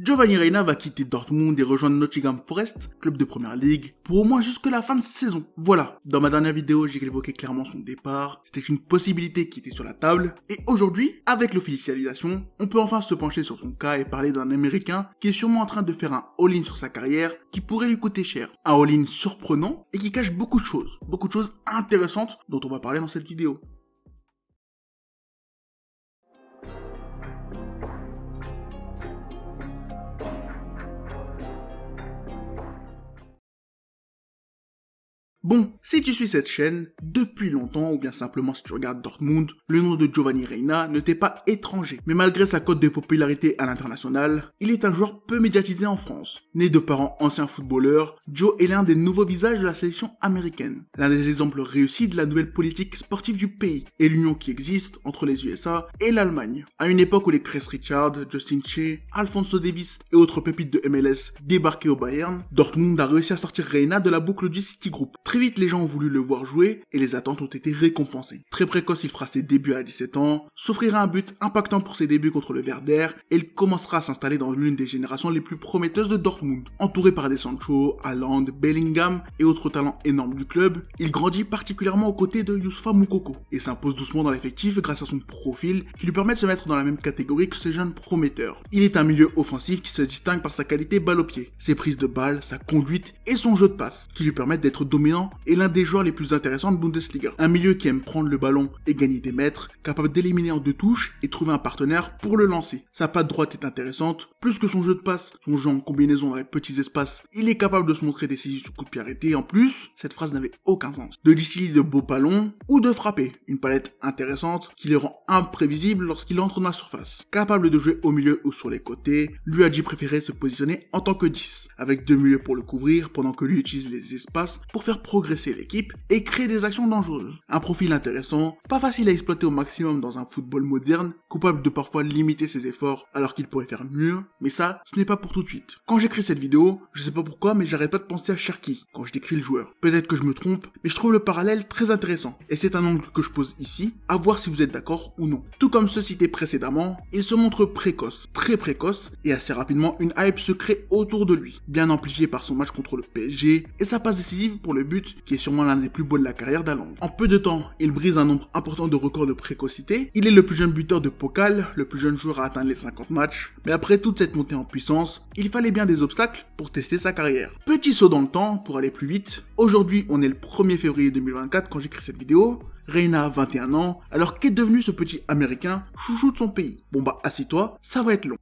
Giovanni Reina va quitter Dortmund et rejoindre Nottingham Forest, club de première ligue, pour au moins jusque la fin de saison. Voilà, dans ma dernière vidéo, j'ai évoqué clairement son départ, c'était une possibilité qui était sur la table, et aujourd'hui, avec l'officialisation, on peut enfin se pencher sur son cas et parler d'un américain qui est sûrement en train de faire un all-in sur sa carrière qui pourrait lui coûter cher. Un all-in surprenant et qui cache beaucoup de choses, beaucoup de choses intéressantes dont on va parler dans cette vidéo. Bon, si tu suis cette chaîne depuis longtemps ou bien simplement si tu regardes Dortmund, le nom de Giovanni Reina ne t'est pas étranger. Mais malgré sa cote de popularité à l'international, il est un joueur peu médiatisé en France. Né de parents anciens footballeurs, Joe est l'un des nouveaux visages de la sélection américaine, l'un des exemples réussis de la nouvelle politique sportive du pays et l'union qui existe entre les USA et l'Allemagne. À une époque où les Chris Richard, Justin Che, Alfonso Davis et autres pépites de MLS débarquaient au Bayern, Dortmund a réussi à sortir Reina de la boucle du City Group vite, les gens ont voulu le voir jouer et les attentes ont été récompensées. Très précoce, il fera ses débuts à 17 ans, s'offrira un but impactant pour ses débuts contre le Werder et il commencera à s'installer dans l'une des générations les plus prometteuses de Dortmund. Entouré par des Sancho, Haaland, Bellingham et autres talents énormes du club, il grandit particulièrement aux côtés de Youssoufa Moukoko et s'impose doucement dans l'effectif grâce à son profil qui lui permet de se mettre dans la même catégorie que ces jeunes prometteurs. Il est un milieu offensif qui se distingue par sa qualité balle au pied, ses prises de balles, sa conduite et son jeu de passe qui lui permettent d'être dominant est l'un des joueurs les plus intéressants de Bundesliga. Un milieu qui aime prendre le ballon et gagner des mètres, capable d'éliminer en deux touches et trouver un partenaire pour le lancer. Sa patte droite est intéressante, plus que son jeu de passe, son jeu en combinaison avec petits espaces, il est capable de se montrer décisif sur coup de pied arrêté. En plus, cette phrase n'avait aucun sens. De distiller de beaux ballons ou de frapper, une palette intéressante qui les rend imprévisible lorsqu'il entre dans la surface. Capable de jouer au milieu ou sur les côtés, lui préférait se positionner en tant que 10, avec deux milieux pour le couvrir pendant que lui utilise les espaces pour faire progresser l'équipe et créer des actions dangereuses. Un profil intéressant, pas facile à exploiter au maximum dans un football moderne, coupable de parfois limiter ses efforts alors qu'il pourrait faire mieux, mais ça, ce n'est pas pour tout de suite. Quand j'écris cette vidéo, je sais pas pourquoi, mais j'arrête pas de penser à Cherki quand je décris le joueur. Peut-être que je me trompe, mais je trouve le parallèle très intéressant, et c'est un angle que je pose ici, à voir si vous êtes d'accord ou non. Tout comme ceux cités précédemment, il se montre précoce, très précoce, et assez rapidement une hype se crée autour de lui, bien amplifiée par son match contre le PSG et sa passe décisive pour le but qui est sûrement l'un des plus beaux de la carrière d'Along. En peu de temps, il brise un nombre important de records de précocité. Il est le plus jeune buteur de Pokal, le plus jeune joueur à atteindre les 50 matchs. Mais après toute cette montée en puissance, il fallait bien des obstacles pour tester sa carrière. Petit saut dans le temps pour aller plus vite. Aujourd'hui, on est le 1er février 2024 quand j'écris cette vidéo. Reina a 21 ans, alors qu'est devenu ce petit américain chouchou de son pays Bon bah assis-toi, ça va être long.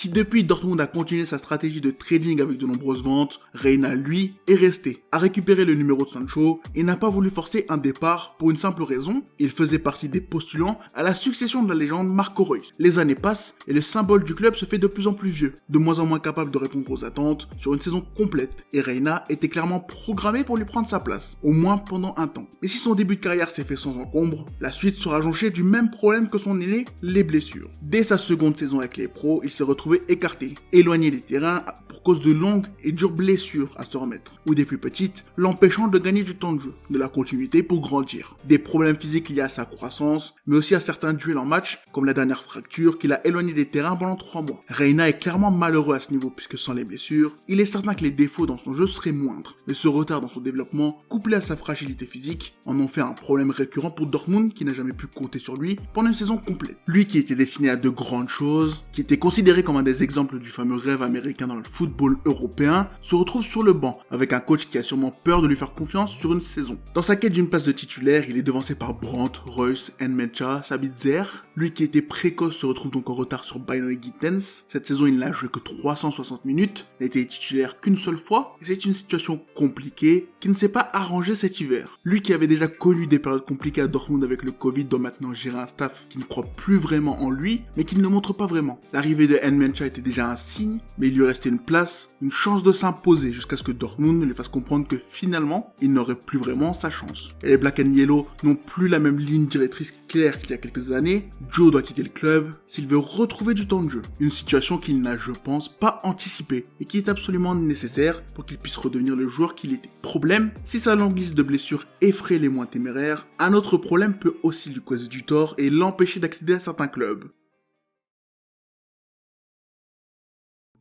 Si depuis Dortmund a continué sa stratégie de trading avec de nombreuses ventes, Reina, lui, est resté, a récupéré le numéro de Sancho et n'a pas voulu forcer un départ pour une simple raison, il faisait partie des postulants à la succession de la légende Marco Reus. Les années passent et le symbole du club se fait de plus en plus vieux, de moins en moins capable de répondre aux attentes sur une saison complète, et Reina était clairement programmé pour lui prendre sa place, au moins pendant un temps. Mais si son début de carrière s'est fait sans encombre, la suite sera jonchée du même problème que son aîné, les blessures. Dès sa seconde saison avec les pros, il se retrouve écarter, éloigner des terrains pour cause de longues et dures blessures à se remettre, ou des plus petites, l'empêchant de gagner du temps de jeu, de la continuité pour grandir, des problèmes physiques liés à sa croissance, mais aussi à certains duels en match, comme la dernière fracture qui l'a éloigné des terrains pendant 3 mois. Reina est clairement malheureux à ce niveau puisque sans les blessures, il est certain que les défauts dans son jeu seraient moindres, mais ce retard dans son développement, couplé à sa fragilité physique, en ont fait un problème récurrent pour Dortmund qui n'a jamais pu compter sur lui pendant une saison complète. Lui qui était destiné à de grandes choses, qui était considéré comme un des exemples du fameux rêve américain dans le football européen, se retrouve sur le banc, avec un coach qui a sûrement peur de lui faire confiance sur une saison. Dans sa quête d'une place de titulaire, il est devancé par Brandt, Reus, Mencha, Sabitzer. Lui qui était précoce se retrouve donc en retard sur et Gittens. Cette saison, il n'a joué que 360 minutes, n'a été titulaire qu'une seule fois, et c'est une situation compliquée qui ne s'est pas arrangée cet hiver. Lui qui avait déjà connu des périodes compliquées à Dortmund avec le Covid doit maintenant gérer un staff qui ne croit plus vraiment en lui, mais qui ne le montre pas vraiment. L'arrivée de N Mencha était déjà un signe, mais il lui restait une place, une chance de s'imposer jusqu'à ce que Dortmund ne lui fasse comprendre que finalement, il n'aurait plus vraiment sa chance. Et les Black and Yellow n'ont plus la même ligne directrice claire qu'il y a quelques années. Joe doit quitter le club s'il veut retrouver du temps de jeu. Une situation qu'il n'a, je pense, pas anticipée et qui est absolument nécessaire pour qu'il puisse redevenir le joueur qu'il était. Problème, si sa languisse de blessures effraie les moins téméraires, un autre problème peut aussi lui causer du tort et l'empêcher d'accéder à certains clubs.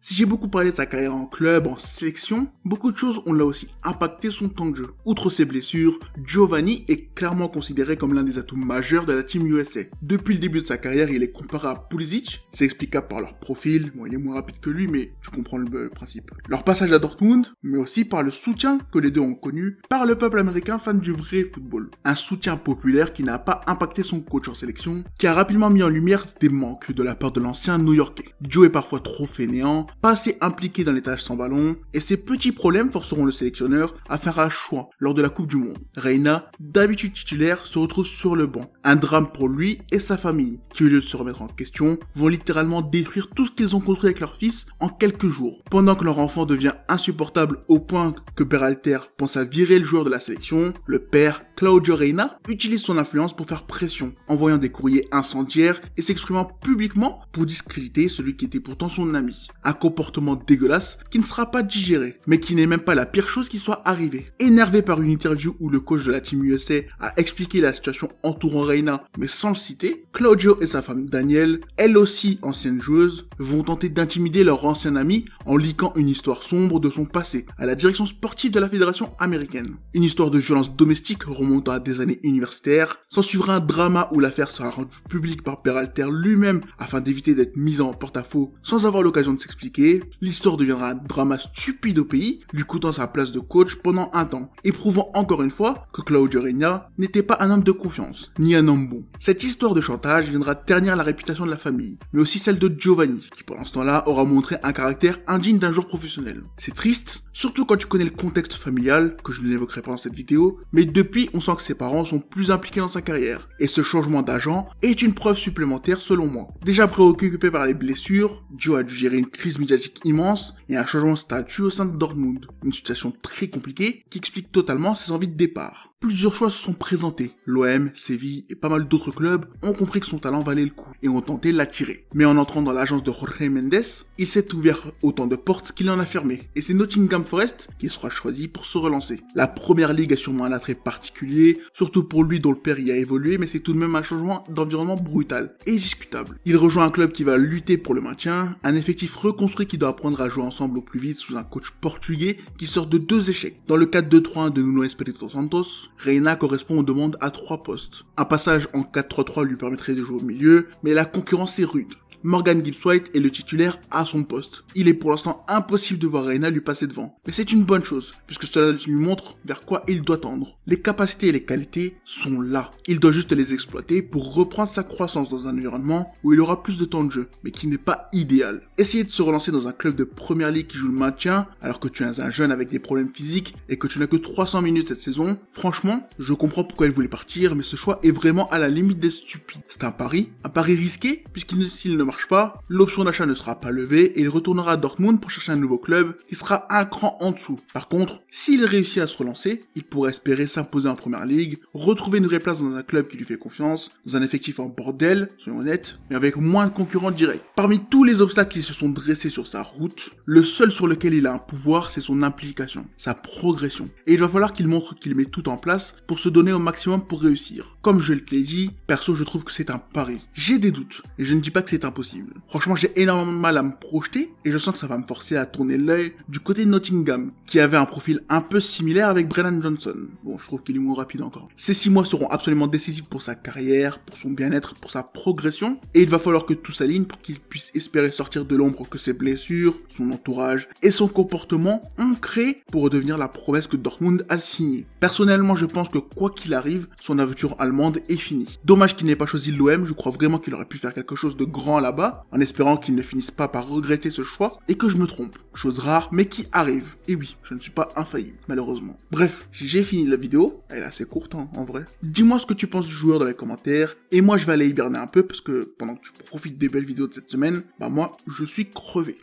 Si j'ai beaucoup parlé de sa carrière en club, en sélection, beaucoup de choses ont là aussi impacté son temps de jeu. Outre ses blessures, Giovanni est clairement considéré comme l'un des atouts majeurs de la team USA. Depuis le début de sa carrière, il est comparé à Pulisic, c'est explicable par leur profil, bon il est moins rapide que lui mais tu comprends euh, le principe. Leur passage à Dortmund, mais aussi par le soutien que les deux ont connu par le peuple américain fan du vrai football. Un soutien populaire qui n'a pas impacté son coach en sélection, qui a rapidement mis en lumière des manques de la part de l'ancien New-Yorkais. Joe est parfois trop fainéant, pas assez impliqué dans les tâches sans ballon, et ces petits problèmes forceront le sélectionneur à faire un choix lors de la Coupe du Monde. Reina, d'habitude titulaire, se retrouve sur le banc. Un drame pour lui et sa famille, qui au lieu de se remettre en question, vont littéralement détruire tout ce qu'ils ont construit avec leur fils en quelques jours. Pendant que leur enfant devient insupportable au point que Peralter pense à virer le joueur de la sélection, le père, Claudio Reina, utilise son influence pour faire pression, envoyant des courriers incendiaires et s'exprimant publiquement pour discréditer celui qui était pourtant son ami comportement dégueulasse qui ne sera pas digéré, mais qui n'est même pas la pire chose qui soit arrivée. Énervé par une interview où le coach de la team USA a expliqué la situation entourant Reina, mais sans le citer, Claudio et sa femme Danielle, elle aussi ancienne joueuse, vont tenter d'intimider leur ancien ami en liquant une histoire sombre de son passé à la direction sportive de la fédération américaine. Une histoire de violence domestique remontant à des années universitaires, s'en suivra un drama où l'affaire sera rendue publique par Peralter lui-même afin d'éviter d'être mise en porte-à-faux sans avoir l'occasion de s'expliquer l'histoire deviendra un drama stupide au pays, lui coûtant sa place de coach pendant un temps, éprouvant encore une fois que Claudio Regna n'était pas un homme de confiance, ni un homme bon. Cette histoire de chantage viendra ternir la réputation de la famille, mais aussi celle de Giovanni, qui pendant ce temps-là aura montré un caractère indigne d'un jour professionnel. C'est triste, surtout quand tu connais le contexte familial, que je ne l'évoquerai pas dans cette vidéo, mais depuis on sent que ses parents sont plus impliqués dans sa carrière, et ce changement d'agent est une preuve supplémentaire selon moi. Déjà préoccupé par les blessures, Joe a dû gérer une crise immense et un changement de statut au sein de Dortmund. Une situation très compliquée qui explique totalement ses envies de départ. Plusieurs choix se sont présentés. L'OM, Séville et pas mal d'autres clubs ont compris que son talent valait le coup et ont tenté l'attirer. Mais en entrant dans l'agence de Jorge Mendes, il s'est ouvert autant de portes qu'il en a fermé, et c'est Nottingham Forest qui sera choisi pour se relancer. La première ligue a sûrement un attrait particulier, surtout pour lui dont le père y a évolué, mais c'est tout de même un changement d'environnement brutal et discutable. Il rejoint un club qui va lutter pour le maintien, un effectif reconstruit qui doit apprendre à jouer ensemble au plus vite sous un coach portugais qui sort de deux échecs. Dans le 4 2 3 de Nuno Espirito Santos, Reina correspond aux demandes à trois postes. Un passage en 4-3-3 lui permettrait de jouer au milieu, mais mais la concurrence est rude. Morgan Gibbs-White est le titulaire à son poste. Il est pour l'instant impossible de voir Reina lui passer devant. Mais c'est une bonne chose, puisque cela lui montre vers quoi il doit tendre. Les capacités et les qualités sont là. Il doit juste les exploiter pour reprendre sa croissance dans un environnement où il aura plus de temps de jeu, mais qui n'est pas idéal. Essayer de se relancer dans un club de première ligue qui joue le maintien, alors que tu es un jeune avec des problèmes physiques et que tu n'as que 300 minutes cette saison, franchement, je comprends pourquoi il voulait partir, mais ce choix est vraiment à la limite des stupides. C'est un pari, un pari risqué, puisqu'il ne, marche pas, l'option d'achat ne sera pas levée et il retournera à Dortmund pour chercher un nouveau club qui sera un cran en dessous. Par contre, s'il réussit à se relancer, il pourrait espérer s'imposer en première ligue, retrouver une vraie place dans un club qui lui fait confiance, dans un effectif en bordel, soyons honnêtes, mais avec moins de concurrents directs. Parmi tous les obstacles qui se sont dressés sur sa route, le seul sur lequel il a un pouvoir, c'est son implication, sa progression. Et il va falloir qu'il montre qu'il met tout en place pour se donner au maximum pour réussir. Comme je l'ai dit, perso je trouve que c'est un pari. J'ai des doutes, et je ne dis pas que c'est un Franchement, j'ai énormément de mal à me projeter et je sens que ça va me forcer à tourner l'œil du côté de Nottingham, qui avait un profil un peu similaire avec Brennan Johnson. Bon, je trouve qu'il est moins rapide encore. Ces six mois seront absolument décisifs pour sa carrière, pour son bien-être, pour sa progression et il va falloir que tout s'aligne pour qu'il puisse espérer sortir de l'ombre que ses blessures, son entourage et son comportement ont créé pour redevenir la promesse que Dortmund a signée. Personnellement, je pense que quoi qu'il arrive, son aventure allemande est finie. Dommage qu'il n'ait pas choisi l'OM, je crois vraiment qu'il aurait pu faire quelque chose de grand là en espérant qu'ils ne finissent pas par regretter ce choix, et que je me trompe. Chose rare, mais qui arrive. Et oui, je ne suis pas infaillible, malheureusement. Bref, j'ai fini la vidéo. Elle est assez courte, hein, en vrai. Dis-moi ce que tu penses du joueur dans les commentaires, et moi je vais aller hiberner un peu, parce que pendant que tu profites des belles vidéos de cette semaine, bah moi, je suis crevé.